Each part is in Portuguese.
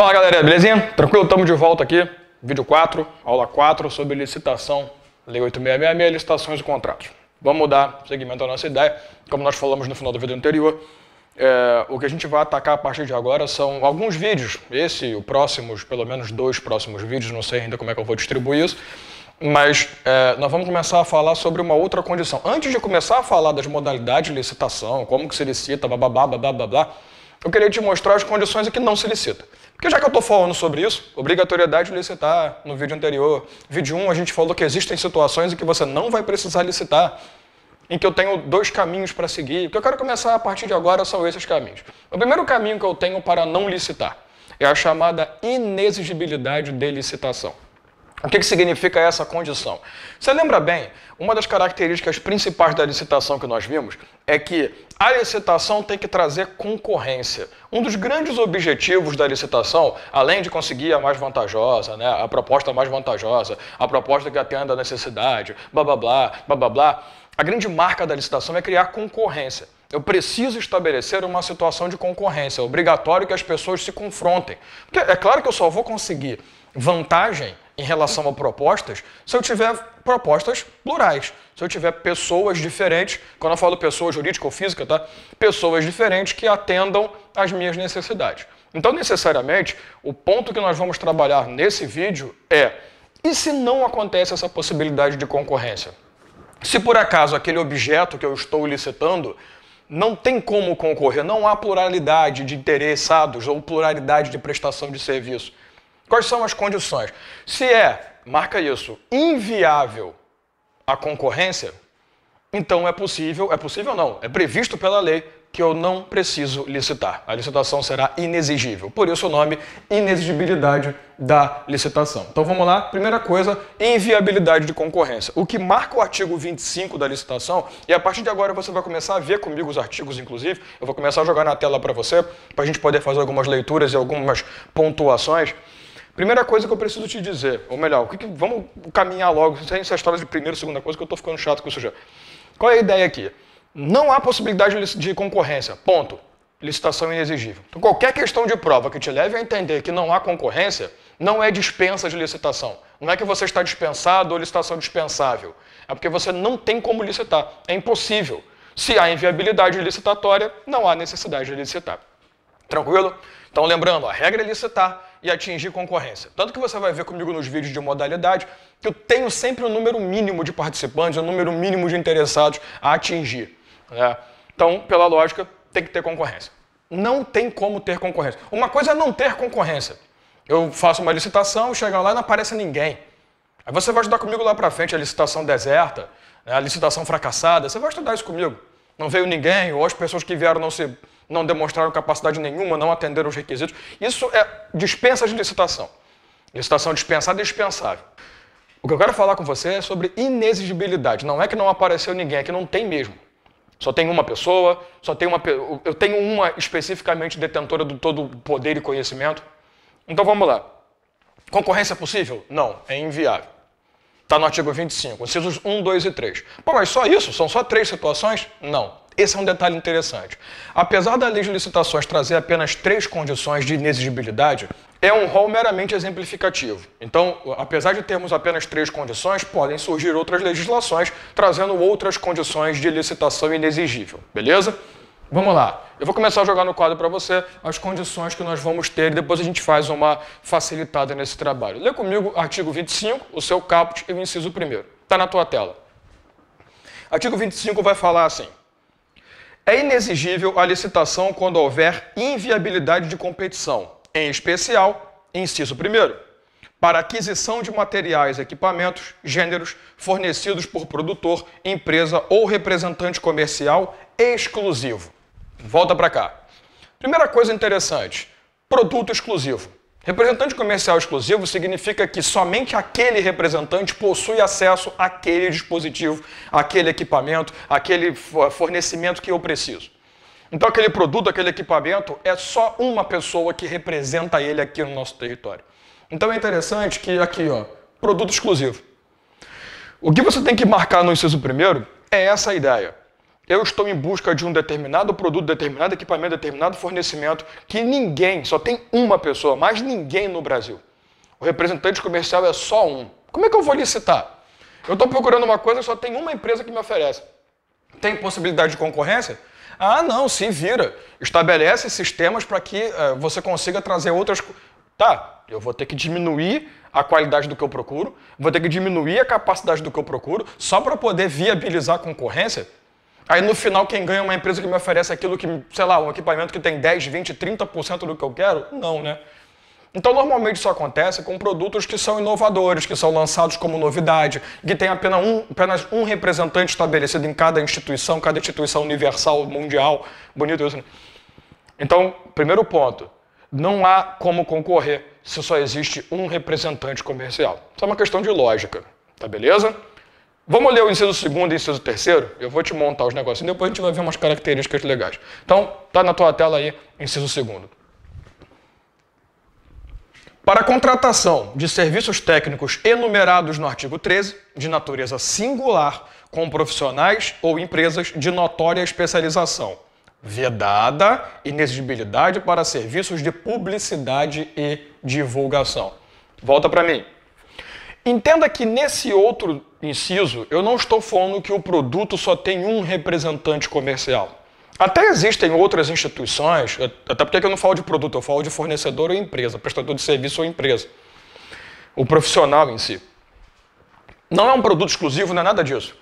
Fala galera, belezinha? Tranquilo? Estamos de volta aqui. Vídeo 4, aula 4 sobre licitação, lei 8666, licitações e contratos. Vamos dar seguimento à nossa ideia. Como nós falamos no final do vídeo anterior, é, o que a gente vai atacar a partir de agora são alguns vídeos. Esse, o próximos, pelo menos dois próximos vídeos, não sei ainda como é que eu vou distribuir isso. Mas é, nós vamos começar a falar sobre uma outra condição. Antes de começar a falar das modalidades de licitação, como que se licita, blá blá blá blá blá blá, eu queria te mostrar as condições em que não se licita. Porque já que eu estou falando sobre isso, obrigatoriedade de licitar no vídeo anterior. Vídeo 1 a gente falou que existem situações em que você não vai precisar licitar, em que eu tenho dois caminhos para seguir. O que eu quero começar a partir de agora são esses caminhos. O primeiro caminho que eu tenho para não licitar é a chamada inexigibilidade de licitação. O que, que significa essa condição? Você lembra bem, uma das características principais da licitação que nós vimos é que a licitação tem que trazer concorrência. Um dos grandes objetivos da licitação, além de conseguir a mais vantajosa, né, a proposta mais vantajosa, a proposta que atenda a necessidade, blá blá blá, blá blá blá, a grande marca da licitação é criar concorrência. Eu preciso estabelecer uma situação de concorrência. É obrigatório que as pessoas se confrontem. Porque é claro que eu só vou conseguir vantagem em relação a propostas se eu tiver propostas plurais. Se eu tiver pessoas diferentes, quando eu falo pessoa jurídica ou física, tá? Pessoas diferentes que atendam às minhas necessidades. Então, necessariamente, o ponto que nós vamos trabalhar nesse vídeo é: e se não acontece essa possibilidade de concorrência? Se por acaso aquele objeto que eu estou licitando não tem como concorrer, não há pluralidade de interessados ou pluralidade de prestação de serviço. Quais são as condições? Se é, marca isso, inviável a concorrência, então é possível, é possível não, é previsto pela lei que eu não preciso licitar. A licitação será inexigível. Por isso o nome inexigibilidade da licitação. Então vamos lá. Primeira coisa, inviabilidade de concorrência. O que marca o artigo 25 da licitação, e a partir de agora você vai começar a ver comigo os artigos, inclusive, eu vou começar a jogar na tela para você, para a gente poder fazer algumas leituras e algumas pontuações. Primeira coisa que eu preciso te dizer, ou melhor, que que, vamos caminhar logo, sem essa história de primeira segunda coisa, que eu estou ficando chato com isso já. Qual é a ideia aqui? Não há possibilidade de concorrência, ponto. Licitação inexigível. Então, qualquer questão de prova que te leve a entender que não há concorrência, não é dispensa de licitação. Não é que você está dispensado ou licitação dispensável. É porque você não tem como licitar. É impossível. Se há inviabilidade licitatória, não há necessidade de licitar. Tranquilo? Então, lembrando, a regra é licitar e atingir concorrência. Tanto que você vai ver comigo nos vídeos de modalidade que eu tenho sempre um número mínimo de participantes, um número mínimo de interessados a atingir. Né? Então, pela lógica, tem que ter concorrência. Não tem como ter concorrência. Uma coisa é não ter concorrência. Eu faço uma licitação, chega lá e não aparece ninguém. Aí você vai estudar comigo lá para frente a licitação deserta, né, a licitação fracassada. Você vai estudar isso comigo. Não veio ninguém, ou as pessoas que vieram não se não demonstraram capacidade nenhuma, não atenderam os requisitos. Isso é dispensa de licitação. Licitação dispensada e dispensável. O que eu quero falar com você é sobre inexigibilidade. Não é que não apareceu ninguém, é que não tem mesmo. Só tem uma pessoa, só tem uma. Eu tenho uma especificamente detentora do todo o poder e conhecimento. Então vamos lá. Concorrência é possível? Não, é inviável. Está no artigo 25, incisos 1, 2 e 3. Pô, mas só isso? São só três situações? Não. Esse é um detalhe interessante. Apesar da lei de licitações trazer apenas três condições de inexigibilidade, é um rol meramente exemplificativo. Então, apesar de termos apenas três condições, podem surgir outras legislações trazendo outras condições de licitação inexigível, beleza? Vamos lá. Eu vou começar a jogar no quadro para você as condições que nós vamos ter e depois a gente faz uma facilitada nesse trabalho. Lê comigo artigo 25, o seu caput e o inciso primeiro. Está na tua tela. Artigo 25 vai falar assim: é inexigível a licitação quando houver inviabilidade de competição, em especial, inciso 1 para aquisição de materiais, equipamentos, gêneros fornecidos por produtor, empresa ou representante comercial exclusivo. Volta para cá. Primeira coisa interessante: produto exclusivo. Representante comercial exclusivo significa que somente aquele representante possui acesso àquele dispositivo, àquele equipamento, àquele fornecimento que eu preciso. Então, aquele produto, aquele equipamento, é só uma pessoa que representa ele aqui no nosso território. Então, é interessante que aqui, ó, produto exclusivo. O que você tem que marcar no inciso primeiro é essa ideia eu estou em busca de um determinado produto, determinado equipamento, determinado fornecimento que ninguém, só tem uma pessoa, mais ninguém no Brasil. O representante comercial é só um. Como é que eu vou licitar? Eu estou procurando uma coisa, só tem uma empresa que me oferece. Tem possibilidade de concorrência? Ah, não, se vira. Estabelece sistemas para que uh, você consiga trazer outras. Tá, eu vou ter que diminuir a qualidade do que eu procuro, vou ter que diminuir a capacidade do que eu procuro, só para poder viabilizar a concorrência? Aí no final quem ganha é uma empresa que me oferece aquilo que, sei lá, um equipamento que tem 10, 20, 30% do que eu quero? Não, né? Então, normalmente isso acontece com produtos que são inovadores, que são lançados como novidade, que tem apenas um, apenas um representante estabelecido em cada instituição, cada instituição universal, mundial. Bonito isso, né? Então, primeiro ponto, não há como concorrer se só existe um representante comercial. Isso é uma questão de lógica, tá beleza? Vamos ler o inciso segundo e o inciso terceiro? Eu vou te montar os negócios e depois a gente vai ver umas características legais. Então, tá na tua tela aí, inciso segundo. Para a contratação de serviços técnicos enumerados no artigo 13, de natureza singular, com profissionais ou empresas de notória especialização, vedada inexigibilidade para serviços de publicidade e divulgação. Volta para mim. Entenda que nesse outro inciso, eu não estou falando que o produto só tem um representante comercial. Até existem outras instituições, até porque eu não falo de produto, eu falo de fornecedor ou empresa, prestador de serviço ou empresa. O profissional em si. Não é um produto exclusivo, não é nada disso.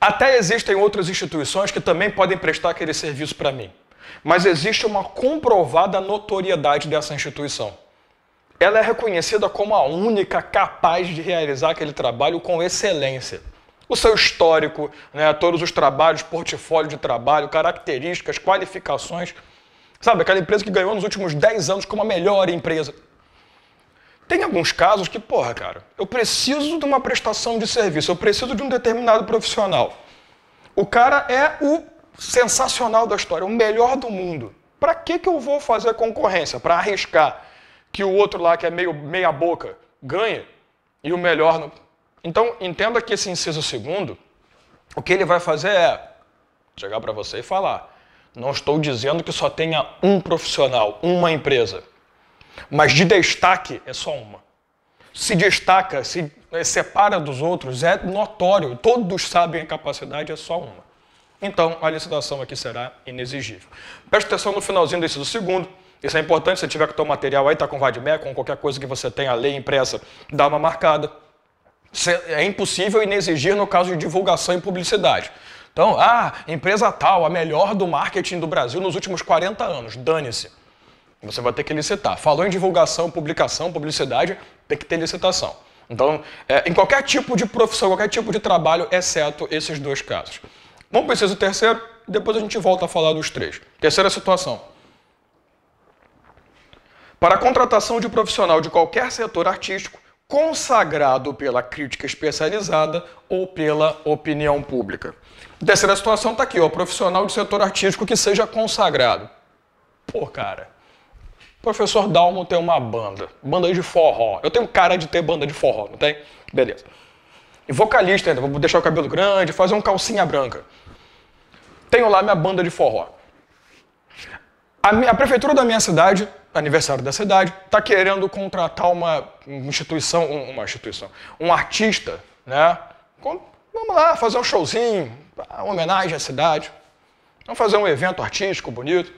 Até existem outras instituições que também podem prestar aquele serviço para mim. Mas existe uma comprovada notoriedade dessa instituição ela é reconhecida como a única capaz de realizar aquele trabalho com excelência. O seu histórico, né, todos os trabalhos, portfólio de trabalho, características, qualificações. Sabe, aquela empresa que ganhou nos últimos 10 anos como a melhor empresa. Tem alguns casos que, porra, cara, eu preciso de uma prestação de serviço, eu preciso de um determinado profissional. O cara é o sensacional da história, o melhor do mundo. Para que, que eu vou fazer concorrência? Para arriscar que o outro lá, que é meio meia boca, ganha e o melhor não. Então, entenda que esse inciso segundo, o que ele vai fazer é chegar para você e falar: não estou dizendo que só tenha um profissional, uma empresa, mas de destaque é só uma. Se destaca, se eh, separa dos outros, é notório, todos sabem a capacidade é só uma. Então, a licitação aqui será inexigível. Preste atenção no finalzinho do inciso segundo isso é importante, se tiver com o teu material aí, está com VADME, com qualquer coisa que você tenha, lei impressa, dá uma marcada. É impossível inexigir no caso de divulgação e publicidade. Então, ah, empresa tal, a melhor do marketing do Brasil nos últimos 40 anos, dane-se. Você vai ter que licitar. Falou em divulgação, publicação, publicidade, tem que ter licitação. Então, é, em qualquer tipo de profissão, qualquer tipo de trabalho, exceto esses dois casos. Vamos para o terceiro, depois a gente volta a falar dos três. Terceira situação. Para a contratação de um profissional de qualquer setor artístico, consagrado pela crítica especializada ou pela opinião pública. A terceira situação está aqui, ó, profissional de setor artístico que seja consagrado. Pô, cara, professor Dalmo tem uma banda, banda de forró. Eu tenho cara de ter banda de forró, não tem? Beleza. E vocalista ainda, vou deixar o cabelo grande, fazer um calcinha branca. Tenho lá minha banda de forró. A, minha, a prefeitura da minha cidade aniversário da cidade, está querendo contratar uma instituição, uma instituição, um artista, né? Vamos lá, fazer um showzinho, uma homenagem à cidade. Vamos fazer um evento artístico bonito.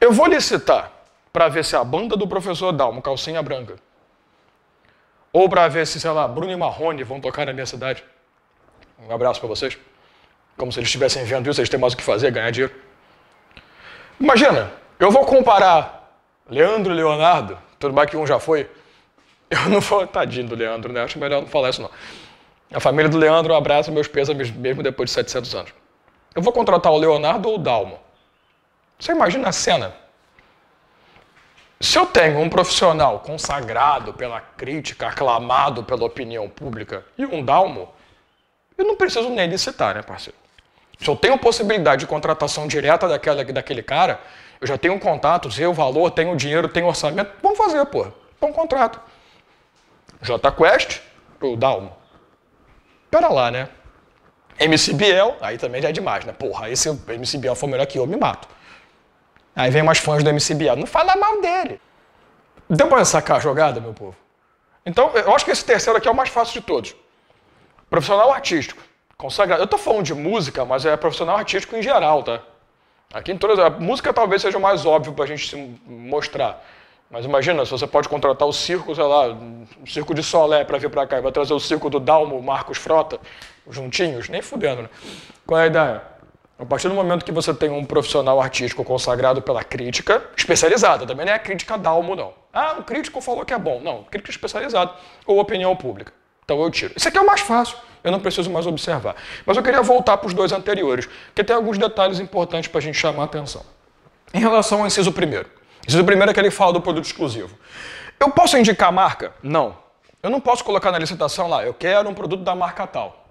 Eu vou licitar para ver se a banda do professor dá uma Calcinha Branca, ou para ver se, sei lá, Bruno e Marrone vão tocar na minha cidade. Um abraço para vocês. Como se eles estivessem vendo isso, eles têm mais o que fazer, ganhar dinheiro. Imagina, eu vou comparar Leandro e Leonardo, tudo bem que um já foi. Eu não vou, tadinho do Leandro, né? Acho melhor não falar isso não. A família do Leandro abraça meus pêsames mesmo depois de 700 anos. Eu vou contratar o Leonardo ou o Dalmo. Você imagina a cena? Se eu tenho um profissional consagrado pela crítica, aclamado pela opinião pública e um Dalmo, eu não preciso nem licitar, né, parceiro? Se eu tenho possibilidade de contratação direta daquela, daquele cara, eu já tenho um contato, sei o valor, tenho o dinheiro, tenho o orçamento. Vamos fazer, pô. Põe um contrato. JQuest pro Dalmo. Pera lá, né? MCBL, aí também já é demais, né? Porra, aí se o MCBL for melhor que eu, eu me mato. Aí vem umas fãs do MCBL. Não fala mal dele. Deu pra sacar a jogada, meu povo? Então, eu acho que esse terceiro aqui é o mais fácil de todos. Profissional artístico. Consagrado. Eu tô falando de música, mas é profissional artístico em geral, tá? Aqui em todas, a música talvez seja o mais óbvio para a gente se mostrar. Mas imagina, se você pode contratar o circo, sei lá, o circo de Solé para vir para cá, e vai trazer o circo do Dalmo, Marcos Frota, juntinhos, nem fudendo, né? Qual é a ideia? A partir do momento que você tem um profissional artístico consagrado pela crítica, especializada, também não é a crítica Dalmo, não. Ah, o crítico falou que é bom. Não, crítica especializada ou opinião pública. Então eu tiro. Isso aqui é o mais fácil. Eu não preciso mais observar. Mas eu queria voltar para os dois anteriores, porque tem alguns detalhes importantes para a gente chamar a atenção. Em relação ao inciso primeiro. Inciso primeiro é que ele fala do produto exclusivo. Eu posso indicar a marca? Não. Eu não posso colocar na licitação lá, eu quero um produto da marca tal.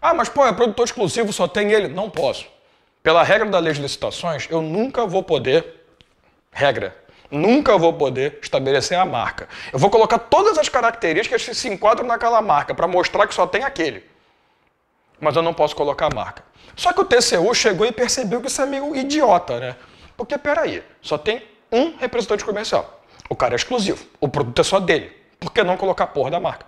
Ah, mas pô, é produtor exclusivo, só tem ele? Não posso. Pela regra da lei de licitações, eu nunca vou poder, regra, Nunca vou poder estabelecer a marca. Eu vou colocar todas as características que se enquadram naquela marca para mostrar que só tem aquele. Mas eu não posso colocar a marca. Só que o TCU chegou e percebeu que isso é meio idiota, né? Porque peraí, só tem um representante comercial. O cara é exclusivo. O produto é só dele. Por que não colocar a porra da marca?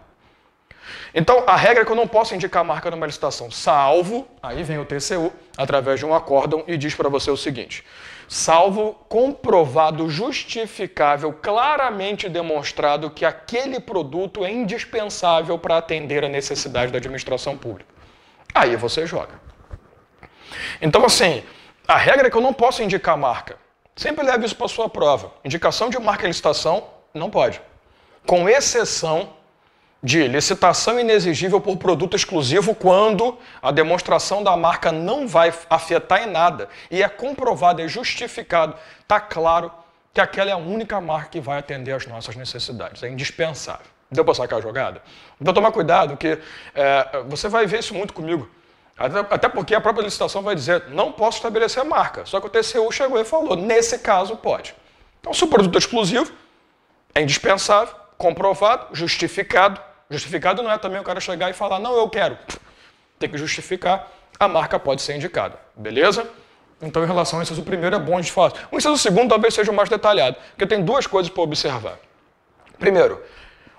Então, a regra é que eu não posso indicar a marca numa licitação, salvo, aí vem o TCU, através de um acórdão, e diz para você o seguinte, salvo comprovado, justificável, claramente demonstrado que aquele produto é indispensável para atender a necessidade da administração pública. Aí você joga. Então, assim, a regra é que eu não posso indicar a marca. Sempre leve isso para sua prova. Indicação de marca e licitação, não pode. Com exceção de licitação inexigível por produto exclusivo quando a demonstração da marca não vai afetar em nada e é comprovado, é justificado, está claro que aquela é a única marca que vai atender às nossas necessidades. É indispensável. Deu para sacar a jogada? Então tomar cuidado, que é, você vai ver isso muito comigo. Até, porque a própria licitação vai dizer, não posso estabelecer a marca. Só que o TCU chegou e falou, nesse caso pode. Então se o produto é exclusivo, é indispensável, comprovado, justificado, Justificado não é também o cara chegar e falar, não, eu quero. Tem que justificar, a marca pode ser indicada. Beleza? Então, em relação ao inciso primeiro, é bom de falar. O inciso segundo talvez seja o mais detalhado, porque tem duas coisas para observar. Primeiro,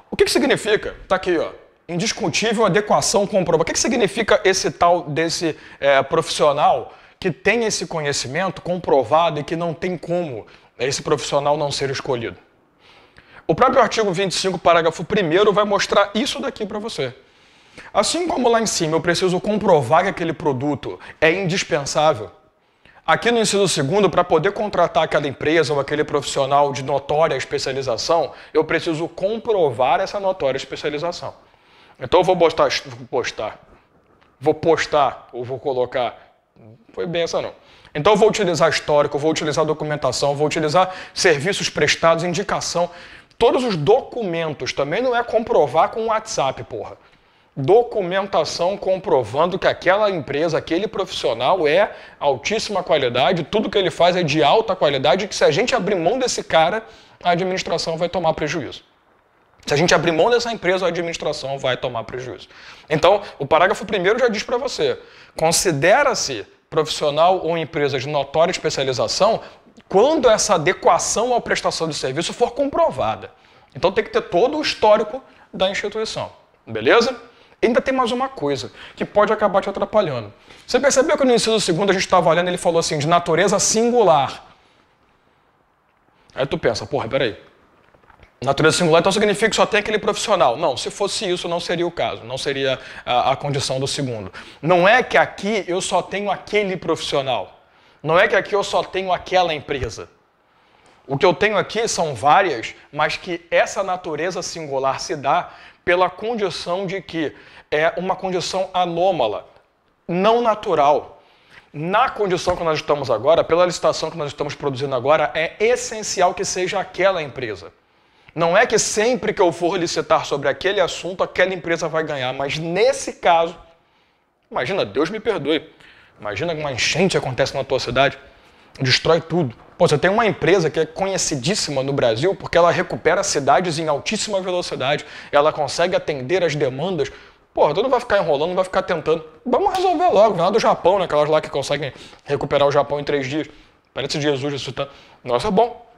o que, que significa? Está aqui, ó. Indiscutível adequação comprovada. O que, que significa esse tal desse é, profissional que tem esse conhecimento comprovado e que não tem como esse profissional não ser escolhido? O próprio artigo 25, parágrafo 1 vai mostrar isso daqui para você. Assim como lá em cima eu preciso comprovar que aquele produto é indispensável, aqui no inciso segundo, para poder contratar aquela empresa ou aquele profissional de notória especialização, eu preciso comprovar essa notória especialização. Então eu vou postar, vou postar, vou postar ou vou colocar, foi bem essa não. Então eu vou utilizar histórico, vou utilizar documentação, vou utilizar serviços prestados, indicação todos os documentos. Também não é comprovar com o WhatsApp, porra. Documentação comprovando que aquela empresa, aquele profissional é altíssima qualidade, tudo que ele faz é de alta qualidade, que se a gente abrir mão desse cara, a administração vai tomar prejuízo. Se a gente abrir mão dessa empresa, a administração vai tomar prejuízo. Então, o parágrafo primeiro já diz para você: considera-se profissional ou empresa de notória especialização quando essa adequação à prestação de serviço for comprovada. Então tem que ter todo o histórico da instituição, beleza? E ainda tem mais uma coisa que pode acabar te atrapalhando. Você percebeu que no inciso segundo a gente estava olhando, ele falou assim, de natureza singular. Aí tu pensa, porra, peraí. Natureza singular então significa que só tem aquele profissional. Não, se fosse isso, não seria o caso, não seria a, a condição do segundo. Não é que aqui eu só tenho aquele profissional. Não é que aqui eu só tenho aquela empresa. O que eu tenho aqui são várias, mas que essa natureza singular se dá pela condição de que é uma condição anômala, não natural. Na condição que nós estamos agora, pela licitação que nós estamos produzindo agora, é essencial que seja aquela empresa. Não é que sempre que eu for licitar sobre aquele assunto, aquela empresa vai ganhar, mas nesse caso, imagina, Deus me perdoe, Imagina uma enchente acontece na tua cidade, destrói tudo. Pô, você tem uma empresa que é conhecidíssima no Brasil porque ela recupera cidades em altíssima velocidade, ela consegue atender as demandas. Porra, tu não vai ficar enrolando, não vai ficar tentando. Vamos resolver logo. Lá do Japão, né? Aquelas lá que conseguem recuperar o Japão em três dias. Parece Jesus ressuscitando. Nossa, é bom.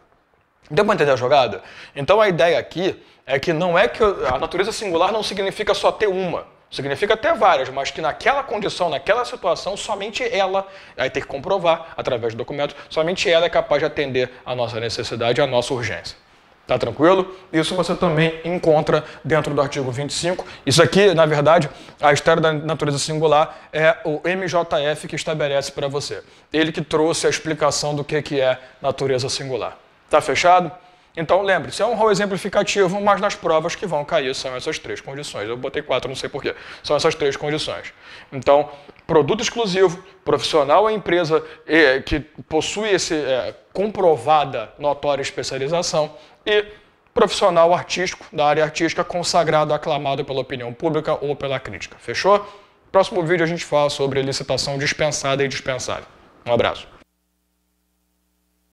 Deu para entender a jogada? Então a ideia aqui é que não é que a natureza singular não significa só ter uma. Significa até várias, mas que naquela condição, naquela situação, somente ela, aí tem que comprovar através de documentos, somente ela é capaz de atender a nossa necessidade, a nossa urgência. Tá tranquilo? Isso você também encontra dentro do artigo 25. Isso aqui, na verdade, a história da natureza singular é o MJF que estabelece para você. Ele que trouxe a explicação do que é natureza singular. Tá fechado? Então, lembre-se, é um rol exemplificativo, mas nas provas que vão cair são essas três condições. Eu botei quatro, não sei porquê. São essas três condições. Então, produto exclusivo, profissional ou empresa que possui esse é, comprovada, notória especialização e profissional artístico, da área artística, consagrado, aclamado pela opinião pública ou pela crítica. Fechou? Próximo vídeo a gente fala sobre licitação dispensada e dispensável. Um abraço.